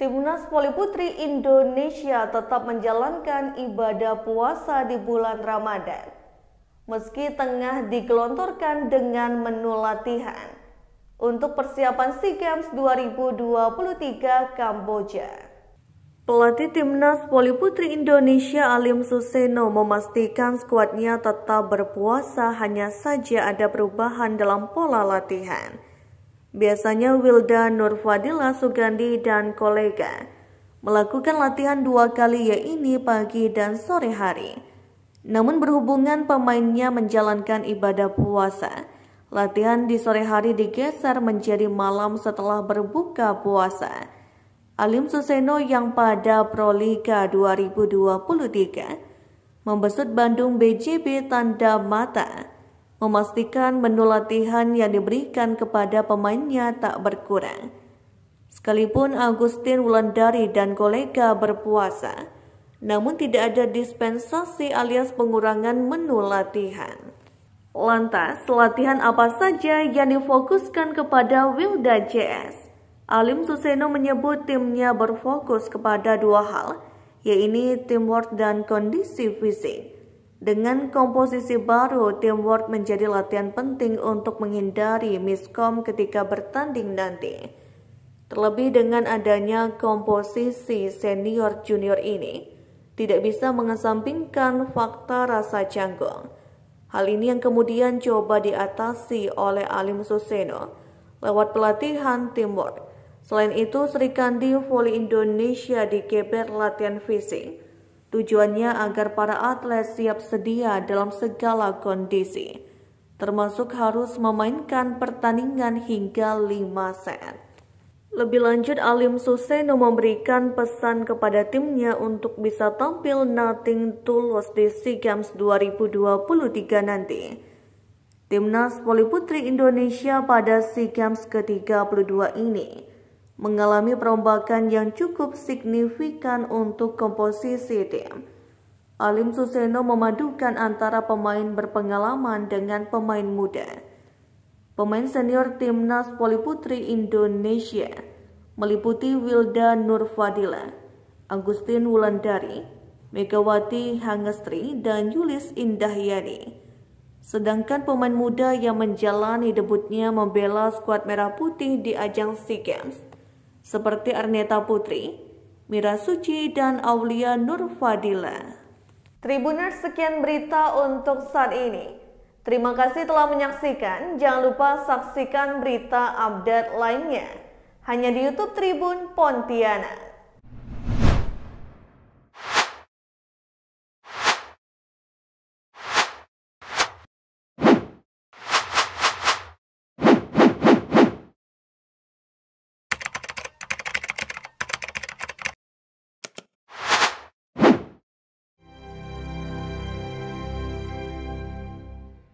Timnas Voli Putri Indonesia tetap menjalankan ibadah puasa di bulan Ramadan. Meski tengah digelontorkan dengan menu latihan untuk persiapan SEA Games 2023 Kamboja. Pelatih Timnas Voli Putri Indonesia Alim Suseno memastikan skuadnya tetap berpuasa hanya saja ada perubahan dalam pola latihan. Biasanya Wilda Nurfadila Sugandi dan kolega melakukan latihan dua kali yaitu pagi dan sore hari. Namun berhubungan pemainnya menjalankan ibadah puasa, latihan di sore hari digeser menjadi malam setelah berbuka puasa. Alim Suseno yang pada Proliga 2023 membesut Bandung BJB tanda mata memastikan menu latihan yang diberikan kepada pemainnya tak berkurang. Sekalipun Agustin Wulandari dan kolega berpuasa, namun tidak ada dispensasi alias pengurangan menu latihan. Lantas, latihan apa saja yang difokuskan kepada Wilda JS? Alim Suseno menyebut timnya berfokus kepada dua hal, yaitu teamwork dan kondisi fisik. Dengan komposisi baru, teamwork menjadi latihan penting untuk menghindari miskom ketika bertanding nanti. Terlebih dengan adanya komposisi senior-junior ini, tidak bisa mengesampingkan fakta rasa canggung. Hal ini yang kemudian coba diatasi oleh Alim Suseno lewat pelatihan teamwork. Selain itu, Sri Kandi Voli Indonesia digeber latihan fishing Tujuannya agar para atlet siap sedia dalam segala kondisi, termasuk harus memainkan pertandingan hingga 5 set. Lebih lanjut, Alim Suseno memberikan pesan kepada timnya untuk bisa tampil nothing lose di SEA Games 2023 nanti. Timnas Voli Putri Indonesia pada SEA Games ke-32 ini mengalami perombakan yang cukup signifikan untuk komposisi tim. Alim Suseno memadukan antara pemain berpengalaman dengan pemain muda. Pemain senior timnas voli putri Indonesia meliputi Wilda Nurfadila, Agustin Wulandari, Megawati Hangestri, dan Yulis Indahyani. Sedangkan pemain muda yang menjalani debutnya membela skuad merah putih di ajang SEA Games seperti Arneta Putri, Mira Suci, dan Aulia Nur Fadila. Tribuners, sekian berita untuk saat ini. Terima kasih telah menyaksikan. Jangan lupa saksikan berita update lainnya. Hanya di YouTube Tribun Pontianak.